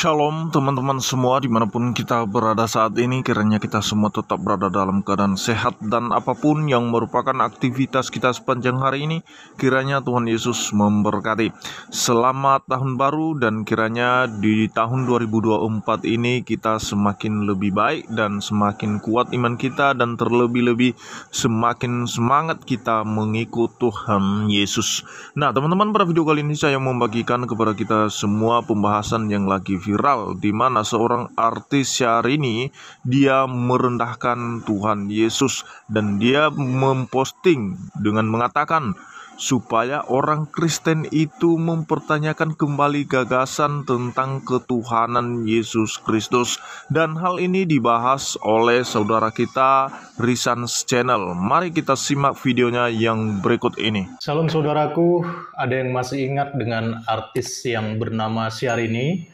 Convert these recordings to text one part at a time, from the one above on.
Shalom teman-teman semua dimanapun kita berada saat ini Kiranya kita semua tetap berada dalam keadaan sehat Dan apapun yang merupakan aktivitas kita sepanjang hari ini Kiranya Tuhan Yesus memberkati Selamat tahun baru dan kiranya di tahun 2024 ini Kita semakin lebih baik dan semakin kuat iman kita Dan terlebih-lebih semakin semangat kita mengikut Tuhan Yesus Nah teman-teman pada video kali ini saya membagikan kepada kita semua pembahasan yang lagi viral di mana seorang artis Syahrini dia merendahkan Tuhan Yesus dan dia memposting dengan mengatakan supaya orang Kristen itu mempertanyakan kembali gagasan tentang ketuhanan Yesus Kristus dan hal ini dibahas oleh saudara kita Risans Channel. Mari kita simak videonya yang berikut ini. Salam saudaraku, ada yang masih ingat dengan artis yang bernama Syahrini?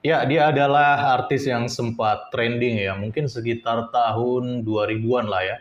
Ya, dia adalah artis yang sempat trending ya, mungkin sekitar tahun 2000-an lah ya.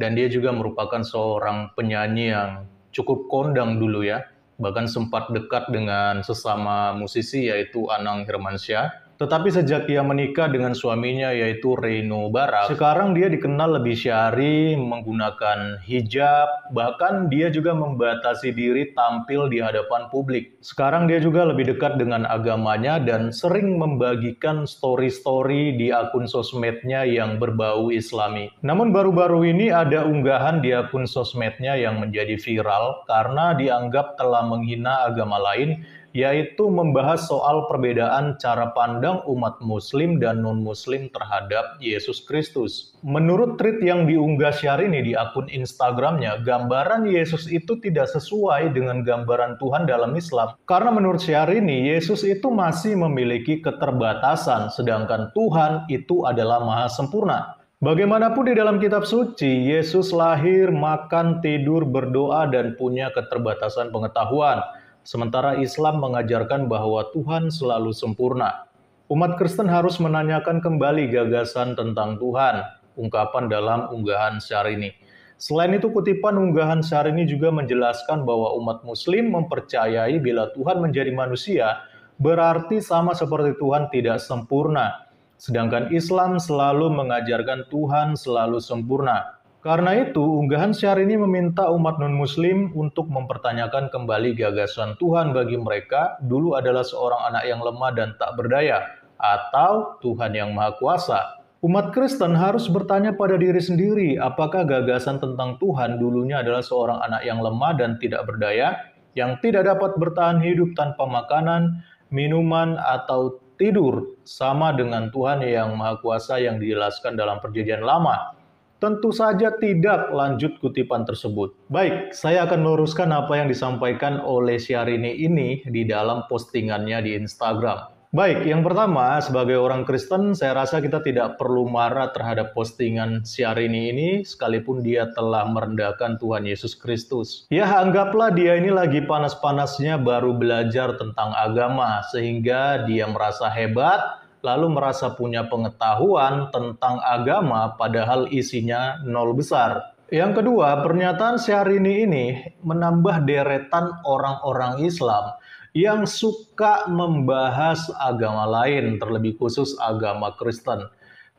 Dan dia juga merupakan seorang penyanyi yang cukup kondang dulu ya, bahkan sempat dekat dengan sesama musisi yaitu Anang Hermansyah. Tetapi sejak ia menikah dengan suaminya yaitu Reno Barak, sekarang dia dikenal lebih syari, menggunakan hijab, bahkan dia juga membatasi diri tampil di hadapan publik. Sekarang dia juga lebih dekat dengan agamanya dan sering membagikan story-story di akun sosmednya yang berbau islami. Namun baru-baru ini ada unggahan di akun sosmednya yang menjadi viral karena dianggap telah menghina agama lain yaitu membahas soal perbedaan cara pandang umat muslim dan non-muslim terhadap Yesus Kristus. Menurut tweet yang diunggah Syahrini di akun Instagramnya, gambaran Yesus itu tidak sesuai dengan gambaran Tuhan dalam Islam. Karena menurut Syahrini, Yesus itu masih memiliki keterbatasan, sedangkan Tuhan itu adalah maha sempurna. Bagaimanapun di dalam kitab suci, Yesus lahir, makan, tidur, berdoa, dan punya keterbatasan pengetahuan. Sementara Islam mengajarkan bahwa Tuhan selalu sempurna. Umat Kristen harus menanyakan kembali gagasan tentang Tuhan, ungkapan dalam unggahan Syahrini. Selain itu, kutipan unggahan Syahrini juga menjelaskan bahwa umat muslim mempercayai bila Tuhan menjadi manusia, berarti sama seperti Tuhan tidak sempurna. Sedangkan Islam selalu mengajarkan Tuhan selalu sempurna. Karena itu, unggahan Syar ini meminta umat non-muslim untuk mempertanyakan kembali gagasan Tuhan bagi mereka dulu adalah seorang anak yang lemah dan tak berdaya, atau Tuhan yang Maha Kuasa. Umat Kristen harus bertanya pada diri sendiri apakah gagasan tentang Tuhan dulunya adalah seorang anak yang lemah dan tidak berdaya, yang tidak dapat bertahan hidup tanpa makanan, minuman, atau tidur, sama dengan Tuhan yang Maha Kuasa yang dijelaskan dalam perjanjian lama. Tentu saja tidak lanjut kutipan tersebut. Baik, saya akan meluruskan apa yang disampaikan oleh Syahrini ini di dalam postingannya di Instagram. Baik, yang pertama, sebagai orang Kristen, saya rasa kita tidak perlu marah terhadap postingan Syahrini ini, sekalipun dia telah merendahkan Tuhan Yesus Kristus. Ya, anggaplah dia ini lagi panas-panasnya baru belajar tentang agama, sehingga dia merasa hebat, lalu merasa punya pengetahuan tentang agama padahal isinya nol besar. Yang kedua, pernyataan Syahrini ini menambah deretan orang-orang Islam yang suka membahas agama lain, terlebih khusus agama Kristen.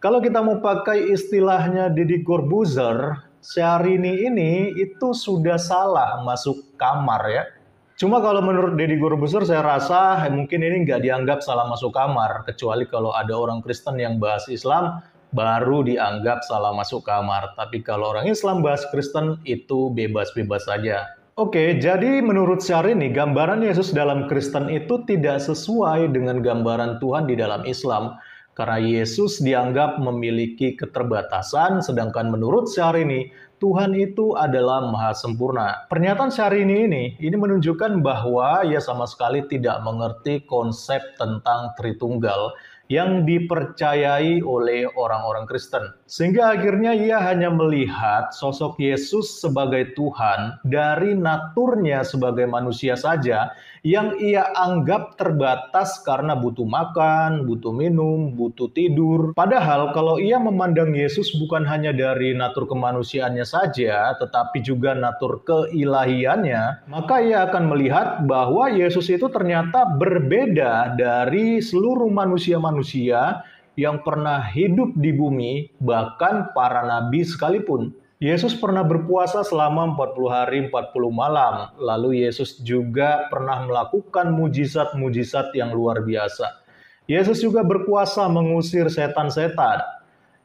Kalau kita mau pakai istilahnya Didi Corbuzier, Syahrini ini itu sudah salah masuk kamar ya Cuma kalau menurut Deddy Guru Besar, saya rasa mungkin ini nggak dianggap salah masuk kamar kecuali kalau ada orang Kristen yang bahas Islam baru dianggap salah masuk kamar. Tapi kalau orang Islam bahas Kristen itu bebas-bebas saja. Oke, jadi menurut Syahrini, gambaran Yesus dalam Kristen itu tidak sesuai dengan gambaran Tuhan di dalam Islam. Karena Yesus dianggap memiliki keterbatasan, sedangkan menurut Syahrini, Tuhan itu adalah maha sempurna. Pernyataan ini ini, ini menunjukkan bahwa ia sama sekali tidak mengerti konsep tentang Tritunggal yang dipercayai oleh orang-orang Kristen. Sehingga akhirnya ia hanya melihat sosok Yesus sebagai Tuhan dari naturnya sebagai manusia saja yang ia anggap terbatas karena butuh makan, butuh minum, butuh tidur. Padahal kalau ia memandang Yesus bukan hanya dari natur kemanusiaannya saja, tetapi juga natur keilahiannya, maka ia akan melihat bahwa Yesus itu ternyata berbeda dari seluruh manusia-manusia yang pernah hidup di bumi, bahkan para nabi sekalipun. Yesus pernah berpuasa selama 40 hari 40 malam. Lalu Yesus juga pernah melakukan mujizat-mujizat yang luar biasa. Yesus juga berkuasa mengusir setan-setan.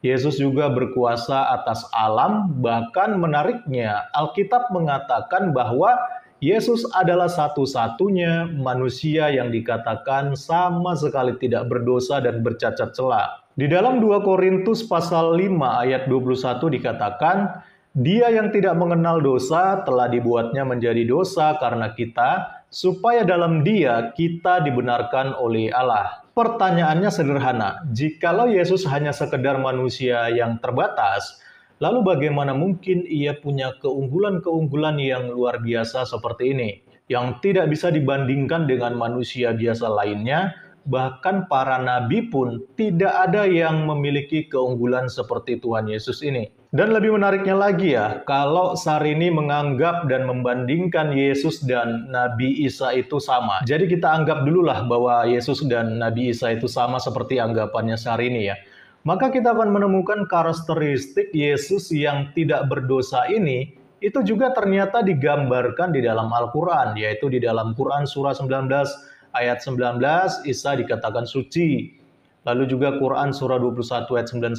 Yesus juga berkuasa atas alam, bahkan menariknya Alkitab mengatakan bahwa Yesus adalah satu-satunya manusia yang dikatakan sama sekali tidak berdosa dan bercacat celah. Di dalam 2 Korintus pasal 5 ayat 21 dikatakan, dia yang tidak mengenal dosa telah dibuatnya menjadi dosa karena kita, supaya dalam dia kita dibenarkan oleh Allah. Pertanyaannya sederhana, jikalau Yesus hanya sekedar manusia yang terbatas, Lalu bagaimana mungkin ia punya keunggulan-keunggulan yang luar biasa seperti ini, yang tidak bisa dibandingkan dengan manusia biasa lainnya, bahkan para nabi pun tidak ada yang memiliki keunggulan seperti Tuhan Yesus ini. Dan lebih menariknya lagi ya, kalau Sarini menganggap dan membandingkan Yesus dan Nabi Isa itu sama. Jadi kita anggap dululah bahwa Yesus dan Nabi Isa itu sama seperti anggapannya Sarini ya maka kita akan menemukan karakteristik Yesus yang tidak berdosa ini itu juga ternyata digambarkan di dalam Al-Quran, yaitu di dalam Quran Surah 19 ayat 19, Isa dikatakan suci. Lalu juga Quran Surah 21 ayat 91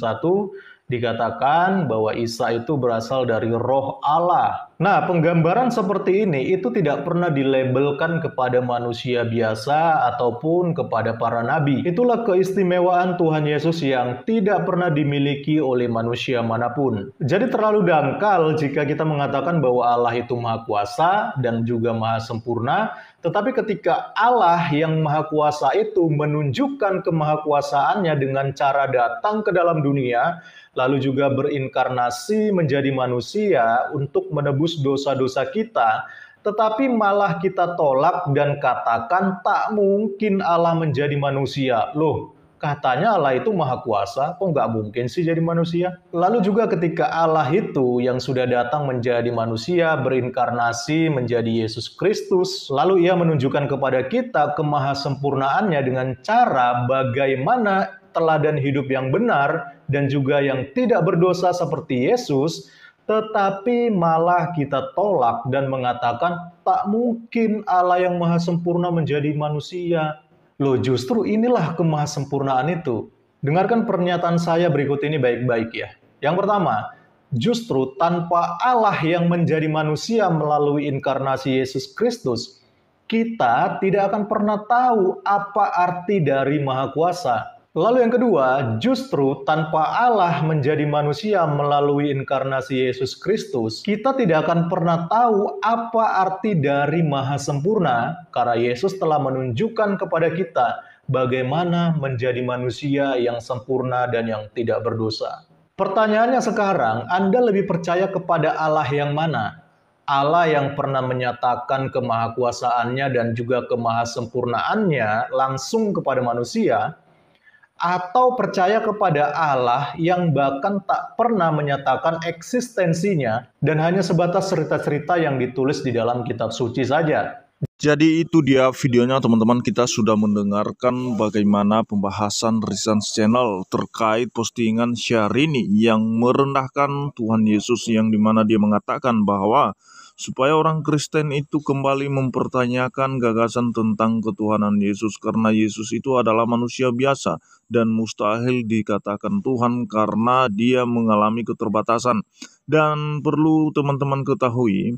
dikatakan bahwa Isa itu berasal dari roh Allah. Nah, penggambaran seperti ini itu tidak pernah dilabelkan kepada manusia biasa ataupun kepada para nabi. Itulah keistimewaan Tuhan Yesus yang tidak pernah dimiliki oleh manusia manapun. Jadi terlalu dangkal jika kita mengatakan bahwa Allah itu maha kuasa dan juga maha sempurna, tetapi ketika Allah yang maha kuasa itu menunjukkan kemahakuasaannya dengan cara datang ke dalam dunia, lalu juga berinkarnasi menjadi manusia untuk menebus dosa-dosa kita, tetapi malah kita tolak dan katakan tak mungkin Allah menjadi manusia. Loh, katanya Allah itu maha kuasa, kok nggak mungkin sih jadi manusia? Lalu juga ketika Allah itu yang sudah datang menjadi manusia, berinkarnasi menjadi Yesus Kristus, lalu ia menunjukkan kepada kita kemahasempurnaannya dengan cara bagaimana teladan hidup yang benar dan juga yang tidak berdosa seperti Yesus, tetapi malah kita tolak dan mengatakan tak mungkin Allah yang maha sempurna menjadi manusia. Loh justru inilah kemahasempurnaan itu. Dengarkan pernyataan saya berikut ini baik-baik ya. Yang pertama, justru tanpa Allah yang menjadi manusia melalui inkarnasi Yesus Kristus, kita tidak akan pernah tahu apa arti dari maha kuasa. Lalu yang kedua, justru tanpa Allah menjadi manusia melalui inkarnasi Yesus Kristus, kita tidak akan pernah tahu apa arti dari maha sempurna karena Yesus telah menunjukkan kepada kita bagaimana menjadi manusia yang sempurna dan yang tidak berdosa. Pertanyaannya sekarang, Anda lebih percaya kepada Allah yang mana? Allah yang pernah menyatakan kemahakuasaannya dan juga kemahasempurnaannya langsung kepada manusia, atau percaya kepada Allah yang bahkan tak pernah menyatakan eksistensinya dan hanya sebatas cerita-cerita yang ditulis di dalam kitab suci saja. Jadi itu dia videonya teman-teman kita sudah mendengarkan bagaimana pembahasan Risan Channel terkait postingan Syahrini yang merendahkan Tuhan Yesus yang dimana dia mengatakan bahwa supaya orang Kristen itu kembali mempertanyakan gagasan tentang ketuhanan Yesus karena Yesus itu adalah manusia biasa dan mustahil dikatakan Tuhan karena dia mengalami keterbatasan dan perlu teman-teman ketahui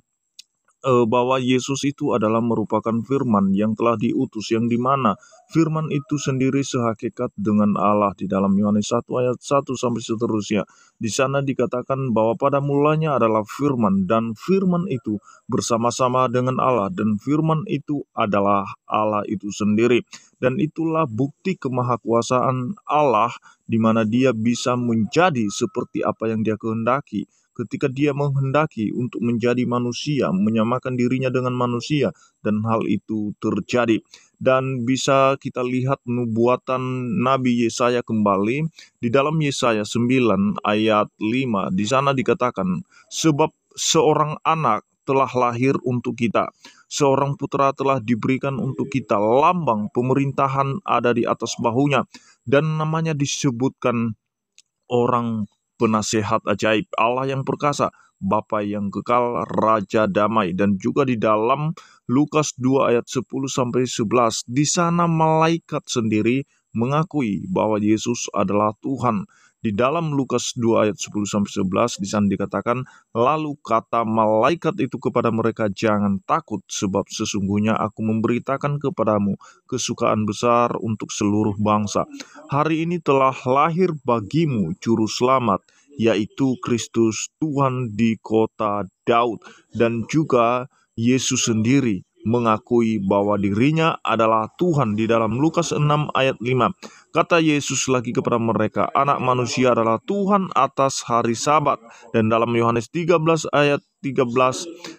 uh, bahwa Yesus itu adalah merupakan firman yang telah diutus yang dimana firman itu sendiri sehakikat dengan Allah di dalam Yohanes 1 ayat 1 sampai seterusnya. Di sana dikatakan bahwa pada mulanya adalah firman dan firman itu bersama-sama dengan Allah dan firman itu adalah Allah itu sendiri. Dan itulah bukti kemahakuasaan Allah di mana dia bisa menjadi seperti apa yang dia kehendaki ketika dia menghendaki untuk menjadi manusia, menyamakan dirinya dengan manusia, dan hal itu terjadi. Dan bisa kita lihat nubuatan Nabi Yesaya kembali di dalam Yesaya 9 ayat 5. Di sana dikatakan, sebab seorang anak telah lahir untuk kita. Seorang putra telah diberikan untuk kita. Lambang pemerintahan ada di atas bahunya. Dan namanya disebutkan orang penasehat ajaib, Allah yang perkasa, Bapa yang kekal, Raja damai dan juga di dalam Lukas 2 ayat 10 sampai 11 di sana malaikat sendiri mengakui bahwa Yesus adalah Tuhan di dalam Lukas 2 ayat 10 sampai 11 di sana dikatakan, "Lalu kata malaikat itu kepada mereka, jangan takut sebab sesungguhnya aku memberitakan kepadamu kesukaan besar untuk seluruh bangsa. Hari ini telah lahir bagimu juru selamat yaitu Kristus Tuhan di kota Daud dan juga Yesus sendiri mengakui bahwa dirinya adalah Tuhan di dalam Lukas 6 ayat 5. Kata Yesus lagi kepada mereka, anak manusia adalah Tuhan atas hari sabat. Dan dalam Yohanes 13 ayat 13,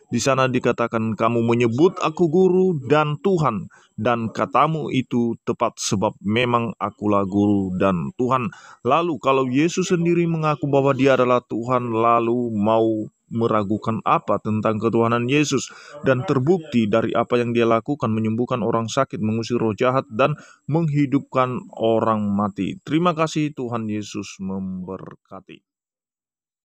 di sana dikatakan kamu menyebut aku guru dan Tuhan. Dan katamu itu tepat sebab memang akulah guru dan Tuhan. Lalu kalau Yesus sendiri mengaku bahwa dia adalah Tuhan, lalu mau meragukan apa tentang ketuhanan Yesus dan terbukti dari apa yang dia lakukan menyembuhkan orang sakit, mengusir roh jahat dan menghidupkan orang mati. Terima kasih Tuhan Yesus memberkati.